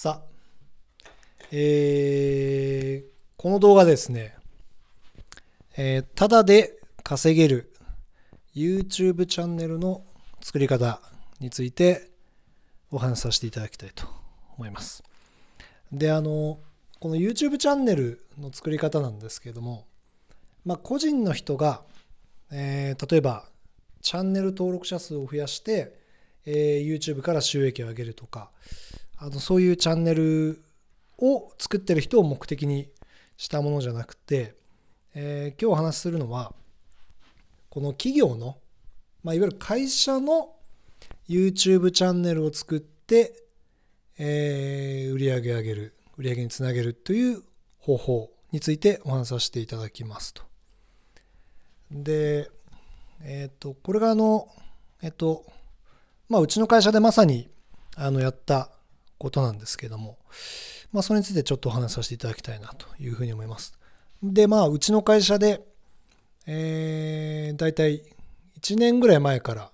さあ、えー、この動画ですね、えー、ただで稼げる YouTube チャンネルの作り方についてお話しさせていただきたいと思います。で、あの、この YouTube チャンネルの作り方なんですけれども、まあ、個人の人が、えー、例えばチャンネル登録者数を増やして、えー、YouTube から収益を上げるとか、あのそういうチャンネルを作ってる人を目的にしたものじゃなくて、えー、今日お話しするのはこの企業の、まあ、いわゆる会社の YouTube チャンネルを作って、えー、売り上げ上げる売り上げにつなげるという方法についてお話しさせていただきますと。で、えっ、ー、と、これがあの、えっ、ー、と、まあ、うちの会社でまさにあのやったことなんですけども、まあ、それについてちょっとお話しさせていただきたいなというふうに思います。で、まあ、うちの会社で、えー、大体1年ぐらい前から、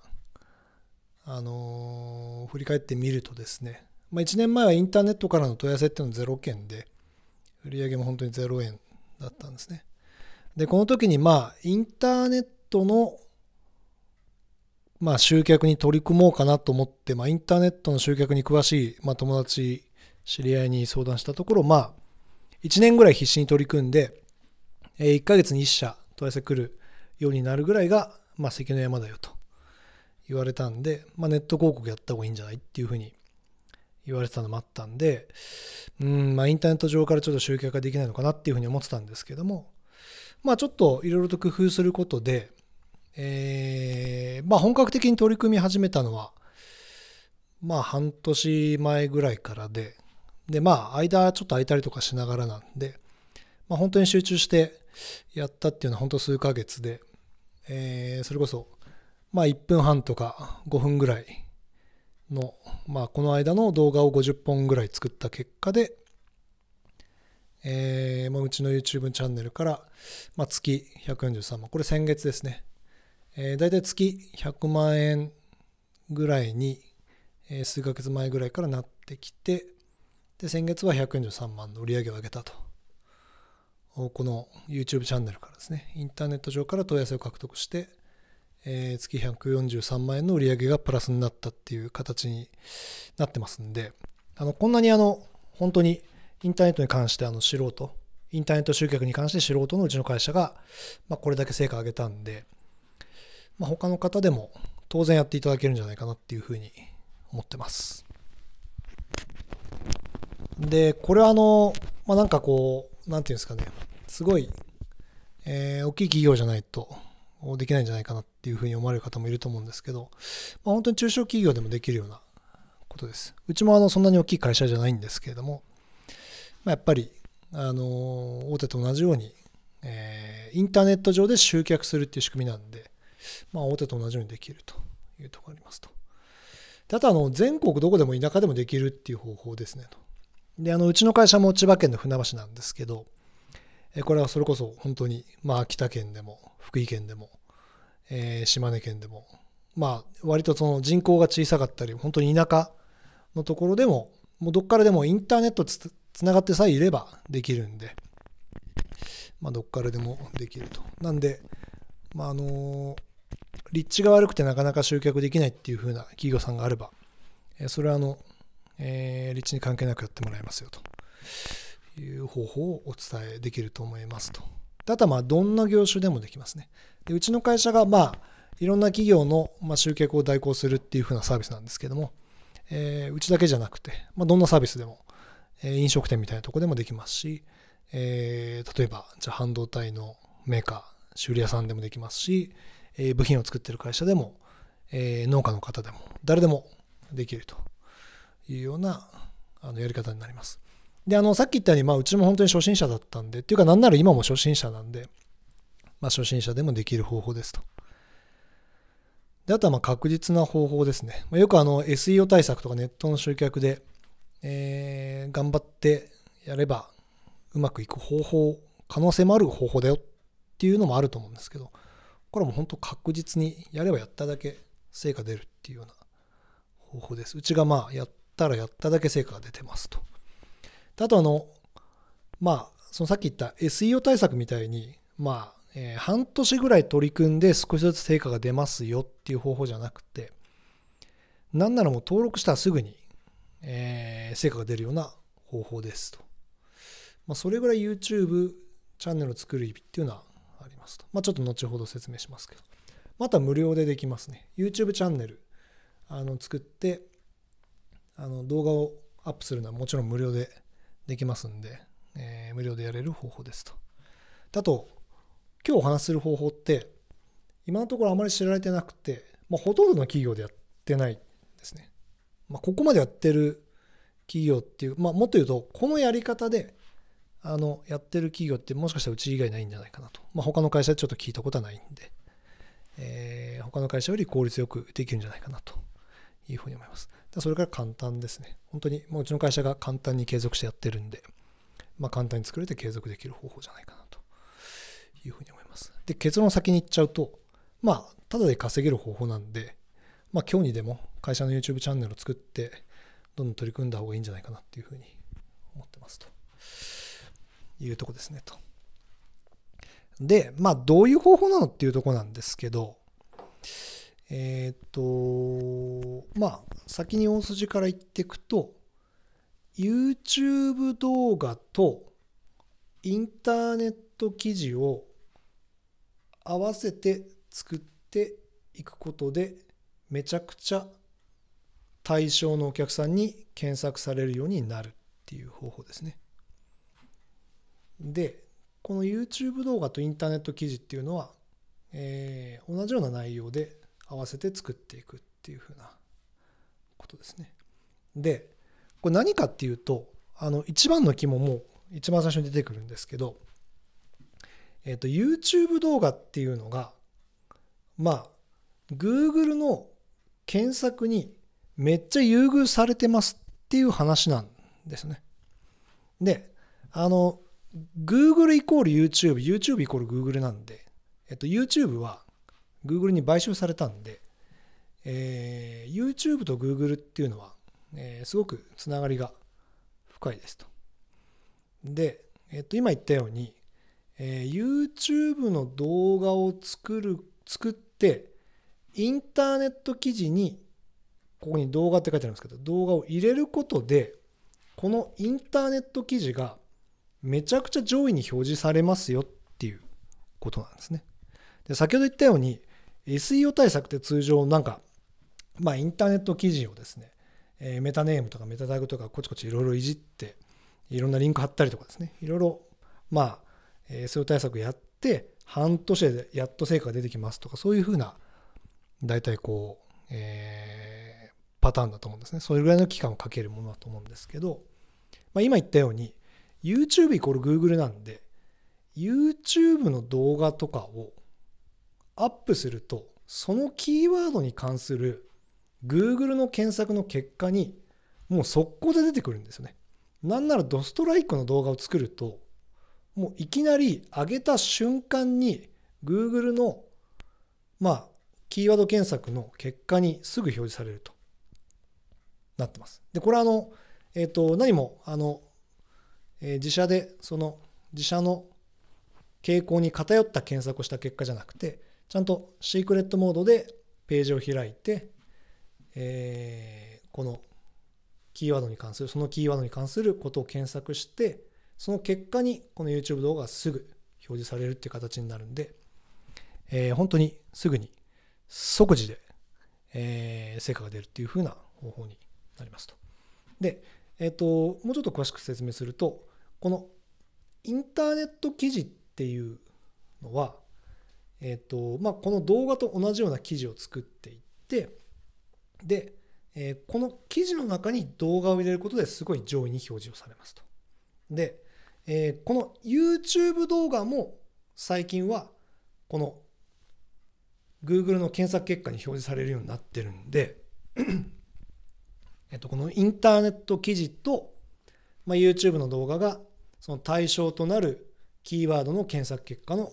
あのー、振り返ってみるとですね、まあ、1年前はインターネットからの問い合わせっていうのは0件で、売り上げも本当に0円だったんですね。で、この時にまあ、インターネットのまあ、集客に取り組もうかなと思って、まあ、インターネットの集客に詳しい、まあ、友達、知り合いに相談したところ、まあ、1年ぐらい必死に取り組んで、え1ヶ月に1社問い合わせ来るようになるぐらいが、まあ、関の山だよと言われたんで、まあ、ネット広告やった方がいいんじゃないっていうふうに言われてたのもあったんで、うん、まあ、インターネット上からちょっと集客ができないのかなっていうふうに思ってたんですけども、まあ、ちょっといろいろと工夫することで、えー、まあ本格的に取り組み始めたのは、まあ半年前ぐらいからで、でまあ間ちょっと空いたりとかしながらなんで、まあ本当に集中してやったっていうのは本当数ヶ月で、えー、それこそ、まあ1分半とか5分ぐらいの、まあこの間の動画を50本ぐらい作った結果で、えーまあ、うちの YouTube チャンネルから、まあ、月143万、これ先月ですね。え大体月100万円ぐらいに、え数ヶ月前ぐらいからなってきて、で、先月は143万の売り上げを上げたと。この YouTube チャンネルからですね、インターネット上から問い合わせを獲得して、え月143万円の売り上げがプラスになったっていう形になってますんで、あの、こんなにあの、本当にインターネットに関してあの、素人、インターネット集客に関して素人のうちの会社が、まあ、これだけ成果を上げたんで、まあ、他の方でも当然やっていただけるんじゃないかなっていうふうに思ってます。で、これはあの、まあ、なんかこう、なんていうんですかね、すごい、えー、大きい企業じゃないとできないんじゃないかなっていうふうに思われる方もいると思うんですけど、まあ、本当に中小企業でもできるようなことです。うちもあのそんなに大きい会社じゃないんですけれども、まあ、やっぱり、あの大手と同じように、えー、インターネット上で集客するっていう仕組みなんで、まあ、手と同じようにできるというところがありますと。であとあの全国どこでも田舎でもできるっていう方法ですねと。であのうちの会社も千葉県の船橋なんですけどこれはそれこそ本当に、まあ、秋田県でも福井県でも、えー、島根県でも、まあ、割とその人口が小さかったり本当に田舎のところでももうどっからでもインターネットつつながってさえいればできるんで、まあ、どっからでもできると。なんで、まあ、あのー立地が悪くてなかなか集客できないっていう風な企業さんがあれば、えそれはあの、えー、立地に関係なくやってもらいますよという方法をお伝えできると思いますと。あとはまあどんな業種でもできますね。でうちの会社がまあいろんな企業の、ま集客を代行するっていう風なサービスなんですけども、えー、うちだけじゃなくて、まあ、どんなサービスでも、えー、飲食店みたいなとこでもできますし、えー、例えばじゃあ半導体のメーカー修理屋さんでもできますし、え部品を作ってる会社でも、え農家の方でも誰でもできるというようなあのやり方になります。であのさっき言ったように、まあ、うちも本当に初心者だったんでっていうかなんなら今も初心者なんで、まあ、初心者でもできる方法ですと。であとはま確実な方法ですね。まあ、よくあの SEO 対策とかネットの集客で、えー、頑張ってやればうまくいく方法可能性もある方法だよっていうのもあると思うんですけど、これも本当確実にやればやっただけ成果出るっていうような方法です。うちがまあやったらやっただけ成果が出てますと。あとあの、まあ、そのさっき言った SEO 対策みたいに、まあ、え半年ぐらい取り組んで少しずつ成果が出ますよっていう方法じゃなくて、なんならもう登録したらすぐに、え成果が出るような方法ですと。まあ、それぐらい YouTube チャンネルを作る意味っていうのはますと。まあ、ちょっと後ほど説明しますけど。また無料でできますね。YouTube チャンネルあの作って、あの動画をアップするのはもちろん無料でできますんで、えー、無料でやれる方法ですと。あと、今日お話しする方法って、今のところあまり知られてなくて、まあ、ほとんどの企業でやってないですね。まあ、ここまでやってる企業っていう、まあ、もっと言うと、このやり方であのやってる企業ってもしかしたらうち以外ないんじゃないかなと、まあ、他の会社ちょっと聞いたことはないんで、えー、他の会社より効率よくできるんじゃないかなというふうに思いますそれから簡単ですね本当に、もううちの会社が簡単に継続してやってるんで、まあ、簡単に作れて継続できる方法じゃないかなというふうに思いますで結論先に言っちゃうとまあただで稼げる方法なんでまあ、今日にでも会社の YouTube チャンネルを作ってどんどん取り組んだ方がいいんじゃないかなっていうふうに思ってますと。いうとこですねと。で、まあ、どういう方法なのっていうとこなんですけど、えっ、ー、と、まあ、先に大筋から言っていくと、YouTube 動画とインターネット記事を合わせて作っていくことで、めちゃくちゃ対象のお客さんに検索されるようになるっていう方法ですね。でこの YouTube 動画とインターネット記事っていうのは、えー、同じような内容で合わせて作っていくっていうふうなことですね。でこれ何かっていうとあの一番の肝も一番最初に出てくるんですけど、えーと、と YouTube 動画っていうのがまあ Google の検索にめっちゃ優遇されてますっていう話なんですね。であの Google イコール YouTube、YouTube イコール Google なんで、えっと、YouTube は Google に買収されたんで、えー、YouTube と Google っていうのは、えー、すごくつながりが深いですと。で、えっと、今言ったように、えー、YouTube の動画を作る、作って、インターネット記事に、ここに動画って書いてあるんですけど、動画を入れることで、このインターネット記事がめちゃくちゃ上位に表示されますよっていうことなんですね。で先ほど言ったように SEO 対策って通常なんか、まあ、インターネット記事をですね、えー、メタネームとかメタタグとかこちこちいろいろいじっていろんなリンク貼ったりとかですねいろいろまあ SEO 対策やって半年でやっと成果が出てきますとかそういうふうな大体こう、えー、パターンだと思うんですねそれぐらいの期間をかけるものだと思うんですけど、まあ、今言ったように YouTube イコール Google なんで YouTube の動画とかをアップするとそのキーワードに関する Google の検索の結果にもう速攻で出てくるんですよね。なんならドストライクの動画を作るともういきなり上げた瞬間に Google のまあキーワード検索の結果にすぐ表示されるとなってます。でこれあのえっ、ー、と何もあのえ自社でその自社の傾向に偏った検索をした結果じゃなくてちゃんとシークレットモードでページを開いて、えこのキーワードに関するそのキーワードに関することを検索してその結果にこの YouTube 動画がすぐ表示されるっていう形になるんで、えー、本当にすぐに即時で、えー、成果が出るっていう風な方法になりますと。で、えっと、もうちょっと詳しく説明するとこのインターネット記事っていうのは、えっとまあ、この動画と同じような記事を作っていってで、えー、この記事の中に動画を入れることですごい上位に表示をされますと。で、えー、この YouTube 動画も最近はこの Google の検索結果に表示されるようになってるんでえっと、このインターネット記事と、まあ、YouTube の動画がその対象となるキーワードの検索結果の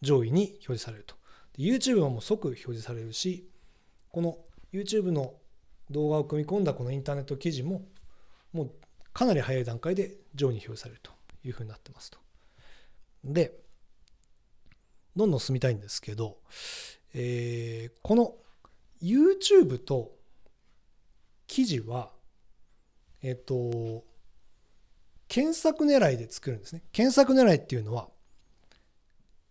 上位に表示されると。YouTube はもう即表示されるし、この YouTube の動画を組み込んだこのインターネット記事も、もうかなり早い段階で上位に表示されるというふうになってますと。で、どんどん進みたいんですけど、えー、この YouTube と記事は、えっと、検索狙いで作るんですね。検索狙いっていうのは、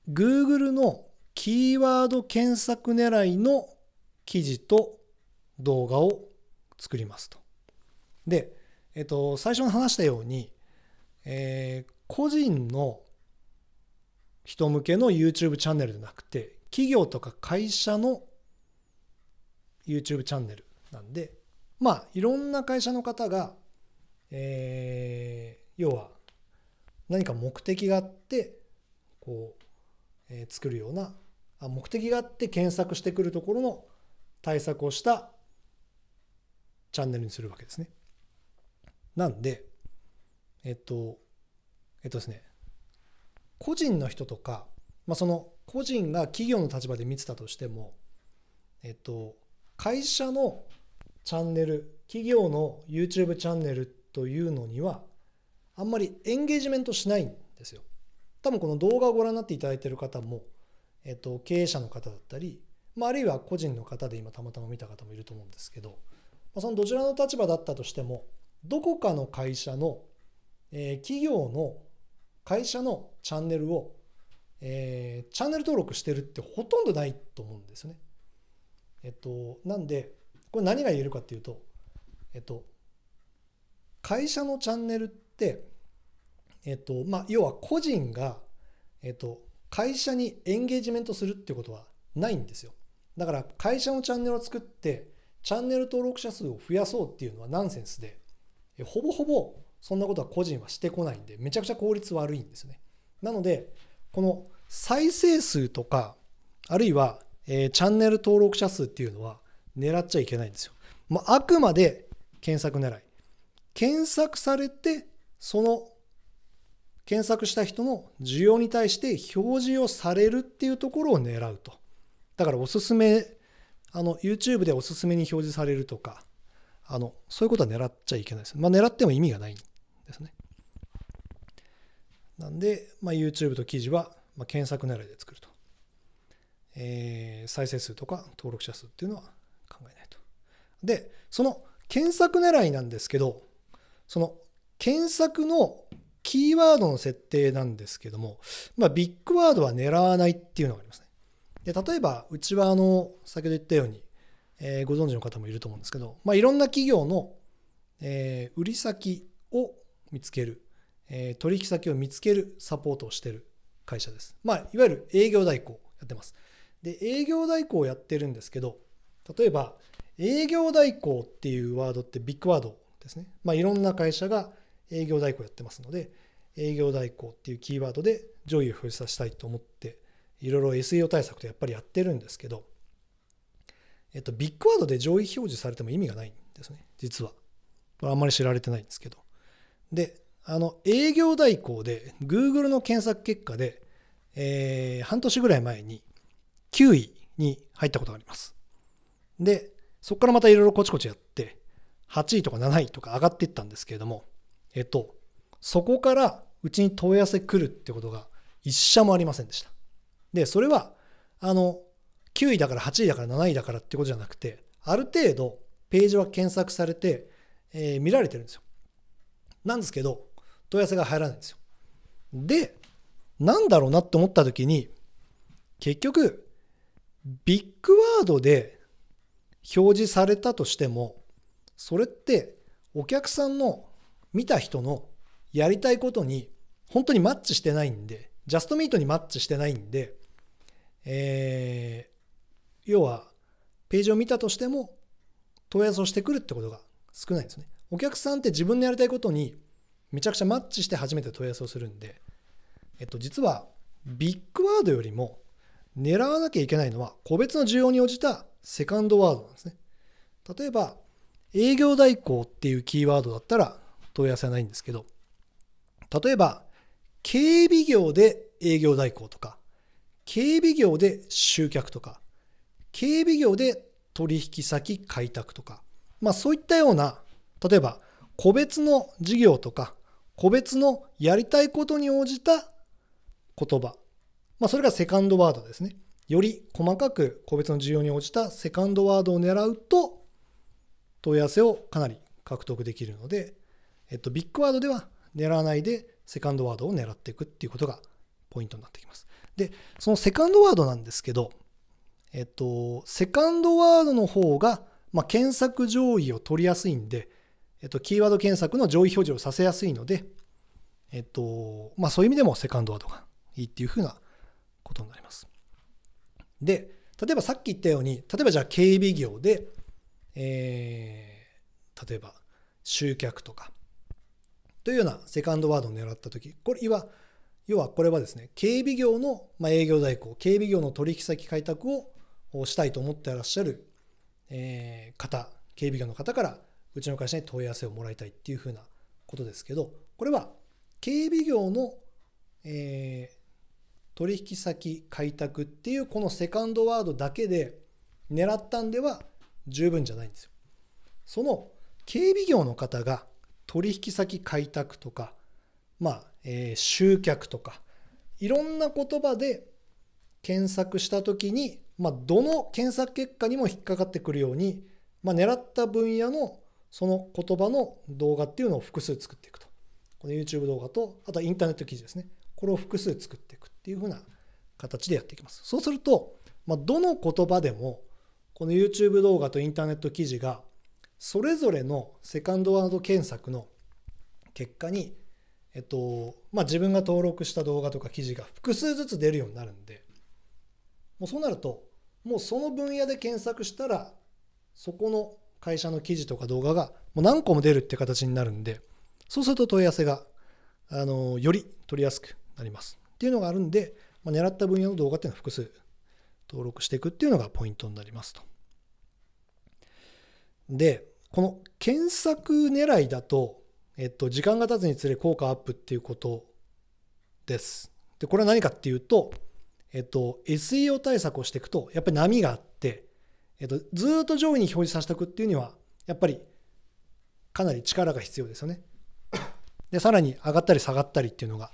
Google のキーワード検索狙いの記事と動画を作りますと。で、えっと、最初に話したように、えー、個人の人向けの YouTube チャンネルじゃなくて、企業とか会社の YouTube チャンネルなんで、まあいろんな会社の方が、えー、要は何か目的があってこう、えー、作るようなあ目的があって検索してくるところの対策をしたチャンネルにするわけですね。なんでえっとえっとですね個人の人とか、まあ、その個人が企業の立場で見てたとしても、えっと、会社のチャンネル企業の YouTube チャンネルというのにはあんまりエンゲージメントしないんですよ多分この動画をご覧になっていただいている方も、えっと、経営者の方だったり、まあ、あるいは個人の方で今たまたま見た方もいると思うんですけど、まあ、そのどちらの立場だったとしてもどこかの会社の、えー、企業の会社のチャンネルを、えー、チャンネル登録してるってほとんどないと思うんですよね。えっと、なんでこれ何が言えるかっていうと、えっと、会社のチャンネルって、えっと、まあ、要は個人が、えっと、会社にエンゲージメントするっていうことはないんですよ。だから会社のチャンネルを作って、チャンネル登録者数を増やそうっていうのはナンセンスで、ほぼほぼそんなことは個人はしてこないんで、めちゃくちゃ効率悪いんですよね。なので、この再生数とか、あるいは、えー、チャンネル登録者数っていうのは、狙っちゃいけないんですよ。まあ、あくまで検索狙い。検索されて、その検索した人の需要に対して表示をされるっていうところを狙うと。だからおすすめ、あの、YouTube でおすすめに表示されるとか、あの、そういうことは狙っちゃいけないです。まあ、狙っても意味がないんですね。なんで、まあ、YouTube と記事は、まあ、検索狙いで作ると。えー、再生数とか登録者数っていうのはで、その検索狙いなんですけど、その検索のキーワードの設定なんですけども、まあ、ビッグワードは狙わないっていうのがありますね。で例えば、うちはあの先ほど言ったように、えー、ご存知の方もいると思うんですけど、まあ、いろんな企業の、えー、売り先を見つける、えー、取引先を見つけるサポートをしてる会社です。まあ、いわゆる営業代行やってます。で、営業代行をやってるんですけど、例えば、営業代行っていうワードってビッグワードですね。まあ、いろんな会社が営業代行やってますので、営業代行っていうキーワードで上位を封鎖したいと思って、いろいろ SEO 対策とやっぱりやってるんですけど、えっと、ビッグワードで上位表示されても意味がないんですね、実は。これあんまり知られてないんですけど。で、あの、営業代行で、Google の検索結果で、えー、半年ぐらい前に9位に入ったことがあります。で、そこからまたいろいろこちこちやって、8位とか7位とか上がっていったんですけれども、えっと、そこからうちに問い合わせ来るってことが一社もありませんでした。で、それは、あの、9位だから8位だから7位だからってことじゃなくて、ある程度ページは検索されて、えー、見られてるんですよ。なんですけど、問い合わせが入らないんですよ。で、なんだろうなって思った時に、結局、ビッグワードで表示されたとしてもそれってお客さんの見た人のやりたいことに本当にマッチしてないんでジャストミートにマッチしてないんで、えー、要はページを見たとしても問い合わせをしてくるってことが少ないんですねお客さんって自分のやりたいことにめちゃくちゃマッチして初めて問い合わせをするんで、えっと、実はビッグワードよりも狙わなきゃいけないのは個別の需要に応じたセカンドワードなんですね。例えば、営業代行っていうキーワードだったら問い合わせはないんですけど、例えば、警備業で営業代行とか、警備業で集客とか、警備業で取引先開拓とか、まあそういったような、例えば個別の事業とか、個別のやりたいことに応じた言葉まあ、それがセカンドワードですね。より細かく個別の需要に応じたセカンドワードを狙うと問い合わせをかなり獲得できるので、えっと、ビッグワードでは狙わないでセカンドワードを狙っていくっていうことがポイントになってきます。で、そのセカンドワードなんですけど、えっと、セカンドワードの方が、まあ、検索上位を取りやすいんで、えっと、キーワード検索の上位表示をさせやすいので、えっと、まあ、そういう意味でもセカンドワードがいいっていうふうなことになります。で、例えばさっき言ったように、例えばじゃあ警備業で、えー、例えば集客とか、というようなセカンドワードを狙ったとき、これは、要はこれはですね、警備業の、ま営業代行、警備業の取引先開拓をしたいと思ってらっしゃる、え方、警備業の方から、うちの会社に問い合わせをもらいたいっていうふうなことですけど、これは警備業の、えー、取引先開拓っていうこのセカンドワードだけで狙ったんでは十分じゃないんですよ。その警備業の方が取引先開拓とか、まあ、えー、集客とか、いろんな言葉で検索した時に、まあ、どの検索結果にも引っかかってくるように、まあ、狙った分野のその言葉の動画っていうのを複数作っていくと。この YouTube 動画と、あとはインターネット記事ですね。これを複数作っていくっていうふうな形でやっていきます。そうすると、まあ、どの言葉でもこの YouTube 動画とインターネット記事がそれぞれのセカンドワード検索の結果に、えっとまあ、自分が登録した動画とか記事が複数ずつ出るようになるんでもうそうなるともうその分野で検索したらそこの会社の記事とか動画がもう何個も出るって形になるんでそうすると問い合わせがあのより取りやすくなります。っていうのがあるんで、まあ、狙った分野の動画っていうのは複数登録していくっていうのがポイントになりますと。で、この検索狙いだと、えっと、時間が経つにつれ効果アップっていうことです。で、これは何かっていうと、えっと、SEO 対策をしていくと、やっぱり波があって、えっと、ずっと上位に表示させておくっていうには、やっぱりかなり力が必要ですよね。で、さらに上がったり下がったりっていうのが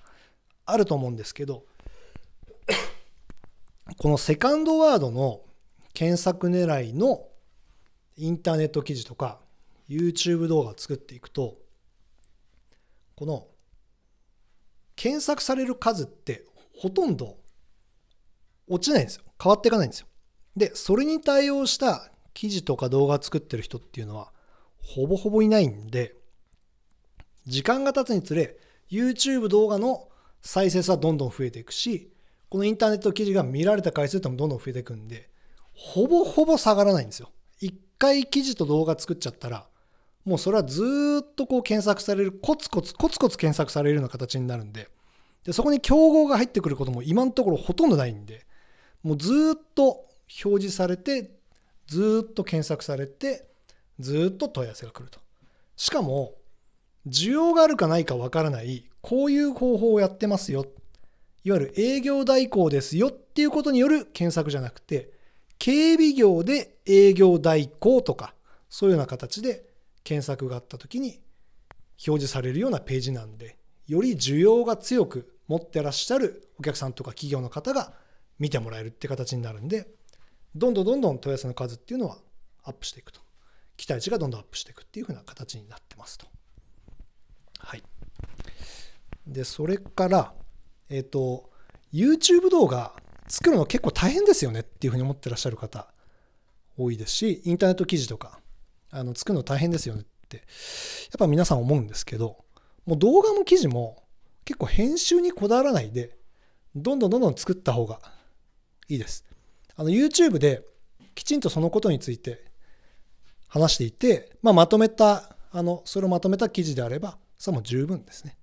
あると思うんですけど、このセカンドワードの検索狙いのインターネット記事とか YouTube 動画を作っていくとこの検索される数ってほとんど落ちないんですよ変わっていかないんですよでそれに対応した記事とか動画作ってる人っていうのはほぼほぼいないんで時間が経つにつれ YouTube 動画の再生数はどんどん増えていくし、このインターネット記事が見られた回数ってもどんどん増えていくんで、ほぼほぼ下がらないんですよ。一回記事と動画作っちゃったら、もうそれはずっとこう検索される、コツコツコツコツ検索されるような形になるんで、でそこに競合が入ってくることも今のところほとんどないんで、もうずっと表示されて、ずっと検索されて、ずっと問い合わせが来ると。しかも、需要があるかないかわからないこういう方法をやってますよ。いわゆる営業代行ですよっていうことによる検索じゃなくて、警備業で営業代行とか、そういうような形で検索があった時に表示されるようなページなんで、より需要が強く持ってらっしゃるお客さんとか企業の方が見てもらえるって形になるんで、どんどんどんどん問い合わせの数っていうのはアップしていくと。期待値がどんどんアップしていくっていうふうな形になってますと。はい。で、それから、えっ、ー、と、YouTube 動画作るの結構大変ですよねっていうふうに思ってらっしゃる方多いですし、インターネット記事とか、あの、作るの大変ですよねって、やっぱ皆さん思うんですけど、もう動画も記事も結構編集にこだわらないで、どんどんどんどん作った方がいいです。あの、YouTube できちんとそのことについて話していて、まあ、まとめた、あの、それをまとめた記事であれば、それも十分ですね。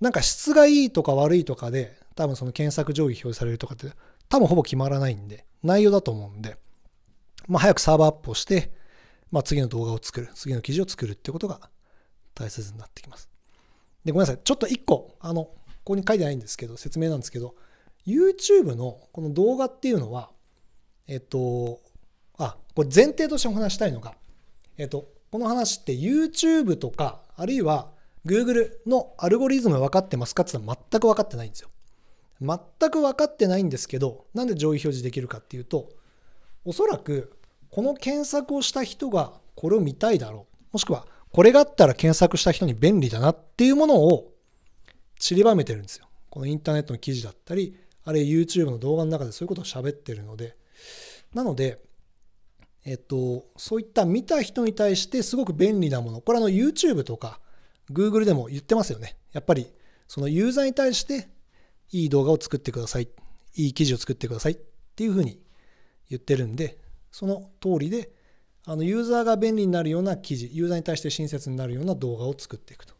なんか質がいいとか悪いとかで、多分その検索上位表示されるとかって、多分ほぼ決まらないんで、内容だと思うんで、まあ、早くサーバーアップをして、まあ、次の動画を作る、次の記事を作るってことが大切になってきます。で、ごめんなさい。ちょっと一個、あの、ここに書いてないんですけど、説明なんですけど、YouTube のこの動画っていうのは、えっと、あ、これ前提としてお話したいのが、えっと、この話って YouTube とか、あるいは Google のアルゴリズム分かってますかって言ったら全く分かってないんですよ。全く分かってないんですけど、なんで上位表示できるかっていうと、おそらくこの検索をした人がこれを見たいだろう。もしくは、これがあったら検索した人に便利だなっていうものを散りばめてるんですよ。このインターネットの記事だったり、あるいは YouTube の動画の中でそういうことを喋ってるので、なので、えっと、そういった見た人に対してすごく便利なもの、これあの YouTube とか、Google でも言ってますよね。やっぱり、そのユーザーに対して、いい動画を作ってください。いい記事を作ってください。っていうふうに言ってるんで、その通りで、あのユーザーが便利になるような記事、ユーザーに対して親切になるような動画を作っていくと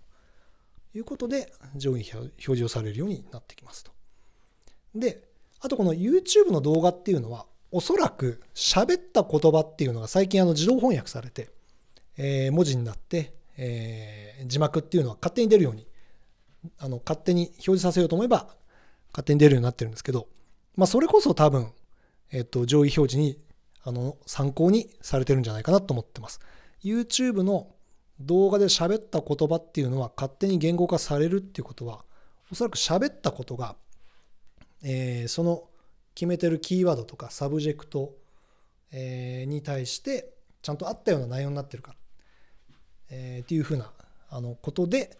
いうことで、上位表示をされるようになってきますと。で、あとこの YouTube の動画っていうのは、おそらく喋った言葉っていうのが最近あの自動翻訳されて、えー、文字になって、えー、字幕っていうのは勝手に出るようにあの勝手に表示させようと思えば勝手に出るようになってるんですけど、まあ、それこそ多分、えっと、上位表示にあの参考にされてるんじゃないかなと思ってます。YouTube の動画で喋った言葉っていうのは勝手に言語化されるっていうことはおそらく喋ったことが、えー、その決めてるキーワードとかサブジェクト、えー、に対してちゃんと合ったような内容になってるからえー、っていうふうなあのことで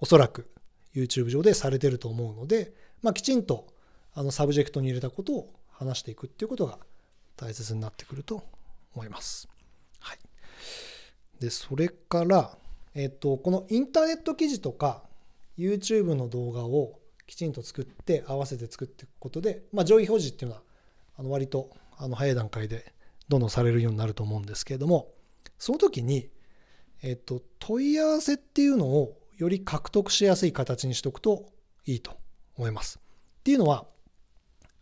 おそらく YouTube 上でされてると思うので、まあ、きちんとあのサブジェクトに入れたことを話していくっていうことが大切になってくると思います。はい、でそれから、えっと、このインターネット記事とか YouTube の動画をきちんと作って合わせて作っていくことで、まあ、上位表示っていうのはあの割とあの早い段階でどんどんされるようになると思うんですけれどもその時にえっと、問い合わせっていうのをより獲得しやすい形にしておくといいと思います。っていうのは、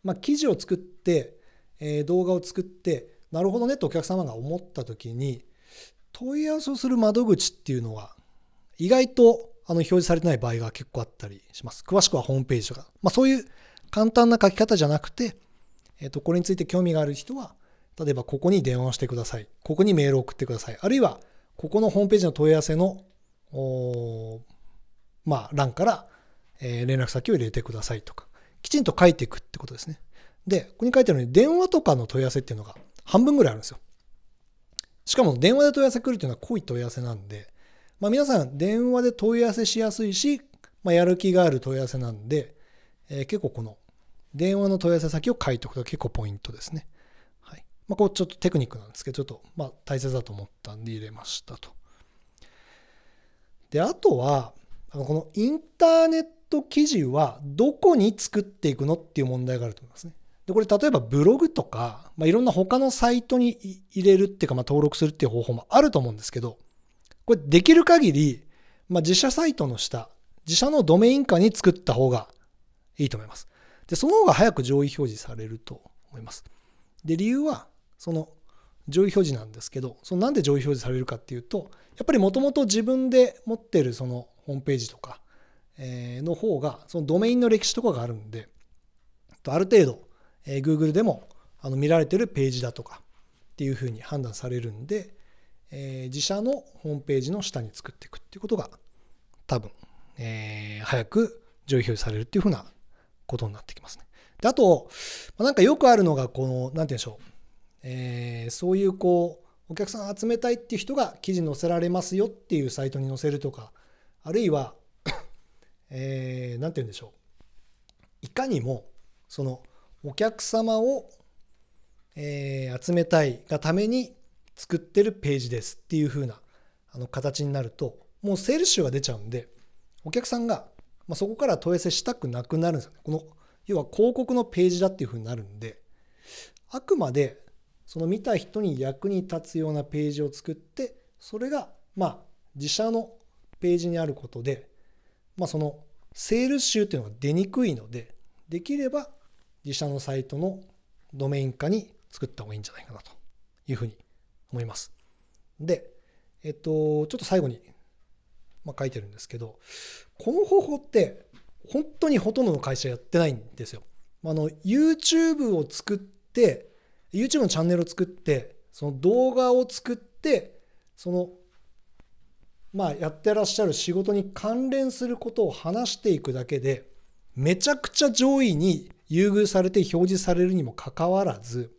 まあ、記事を作って、えー、動画を作って、なるほどねとお客様が思った時に、問い合わせをする窓口っていうのは、意外とあの表示されてない場合が結構あったりします。詳しくはホームページとか、まあ、そういう簡単な書き方じゃなくて、えっ、ー、と、これについて興味がある人は、例えばここに電話をしてください。ここにメールを送ってください。あるいはここのホームページの問い合わせの、まあ、欄から、えー、連絡先を入れてくださいとか、きちんと書いていくってことですね。で、ここに書いてあるように、電話とかの問い合わせっていうのが半分ぐらいあるんですよ。しかも電話で問い合わせ来るっていうのは濃い問い合わせなんで、まあ、皆さん電話で問い合わせしやすいし、まあ、やる気がある問い合わせなんで、えー、結構この電話の問い合わせ先を書いておくと結構ポイントですね。まあ、こうちょっとテクニックなんですけど、ちょっとまあ大切だと思ったんで入れましたと。で、あとは、あのこのインターネット記事はどこに作っていくのっていう問題があると思いますね。で、これ例えばブログとか、まあ、いろんな他のサイトに入れるっていうか、まあ、登録するっていう方法もあると思うんですけど、これできる限り、まあ、自社サイトの下、自社のドメイン下に作った方がいいと思います。で、その方が早く上位表示されると思います。で、理由は、その上位表示なんですけどそのなんで上位表示されるかっていうとやっぱりもともと自分で持ってるそのホームページとか、えの方がそのドメインの歴史とかがあるんである程度、え Google でもあの見られてるページだとかっていうふうに判断されるんで、え自社のホームページの下に作っていくっていうことが多分、え早く上位表示されるっていうふうなことになってきますね。であと、まなんかよくあるのがこの何て言うんでしょうえー、そういうこうお客さん集めたいっていう人が記事載せられますよっていうサイトに載せるとかあるいは何 えー、て言うんでしょういかにもそのお客様を、えー、集めたいがために作ってるページですっていう風なあの形になるともうセール集が出ちゃうんでお客さんが、まあ、そこから問い合わせしたくなくなるんですよね。この要は広告のページだっていう風になるんであくまでその見た人に役に立つようなページを作ってそれがまあ自社のページにあることで、まあ、そのセール集っていうのが出にくいのでできれば自社のサイトのドメイン化に作った方がいいんじゃないかなというふうに思います。で、えっと、ちょっと最後に、まあ、書いてるんですけど、この方法って本当にほとんどの会社やってないんですよ。あの、YouTube を作って、YouTube のチャンネルを作ってその動画を作ってそのまあやってらっしゃる仕事に関連することを話していくだけでめちゃくちゃ上位に優遇されて表示されるにもかかわらず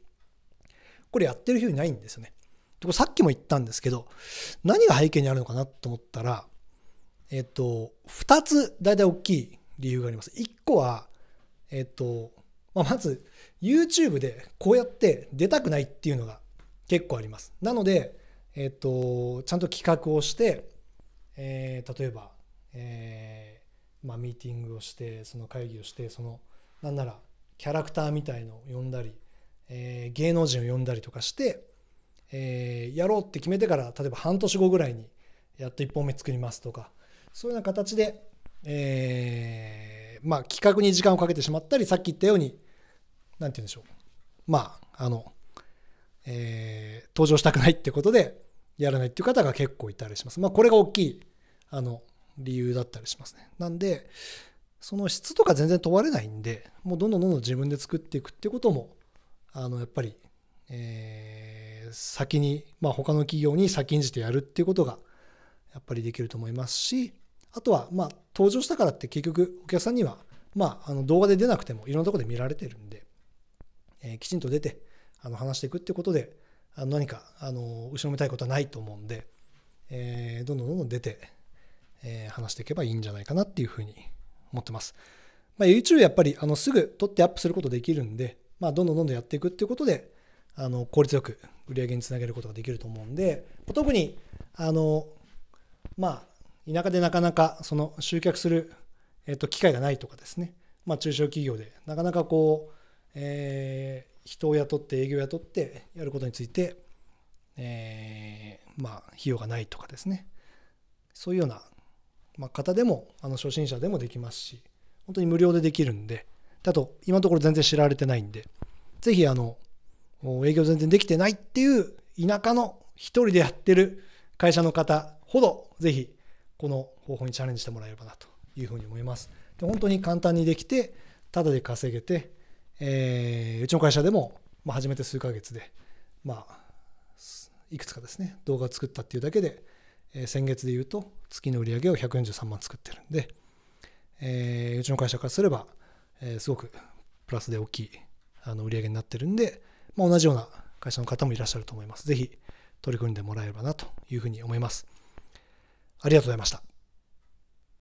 これやってる人いないんですよね。でさっきも言ったんですけど何が背景にあるのかなと思ったらえっと2つ大体大きい理由があります。1個はえっとまあ、まず YouTube でこうやって出たくないっていうのが結構あります。なので、えっ、と、ちゃんと企画をして、えー、例えば、えー、まあ、ミーティングをして、その会議をして、その、なんなら、キャラクターみたいのを呼んだり、え芸能人を呼んだりとかして、えやろうって決めてから、例えば半年後ぐらいに、やっと1本目作りますとか、そういうような形で、えー、ー、まあ、企画に時間をかけてしまったりさっき言ったように何て言うんでしょうまああの、えー、登場したくないってことでやらないっていう方が結構いたりします。まあ、これが大きいあの理由だったりしますね。なんでその質とか全然問われないんでもうどんどんどんどん自分で作っていくってこともあのやっぱり、えー、先に、まあ、他の企業に先んじてやるっていうことがやっぱりできると思いますしあとは、まあ、登場したからって結局お客さんには、まあ、あの動画で出なくてもいろんなところで見られてるんで、えー、きちんと出てあの話していくってことであの何かあの後ろめたいことはないと思うんで、えー、どんどんどんどん出て、えー、話していけばいいんじゃないかなっていうふうに思ってます。まあ、YouTube やっぱりあのすぐ撮ってアップすることできるんで、まあ、どんどんどんどんやっていくっていうことであの効率よく売り上げにつなげることができると思うんで特にあのまあ田舎でなかなかその集客する、えっと、機会がないとかですね、まあ、中小企業でなかなかこう、えー、人を雇って営業を雇ってやることについて、えー、まあ費用がないとかですねそういうような、まあ、方でもあの初心者でもできますし本当に無料でできるんであと今のところ全然知られてないんで是非あの営業全然できてないっていう田舎の一人でやってる会社の方ほど是非この方法にチャレンジしてもらえればなというふうに思います。で本当に簡単にできて、ただで稼げて、えー、うちの会社でも、まあ、めて数ヶ月で、まあ、いくつかですね、動画を作ったっていうだけで、えー、先月で言うと、月の売り上げを143万作ってるんで、えー、うちの会社からすれば、えー、すごくプラスで大きいあの売り上げになってるんで、まあ、同じような会社の方もいらっしゃると思います。ぜひ取り組んでもらえればなというふうに思います。ありがとうございました。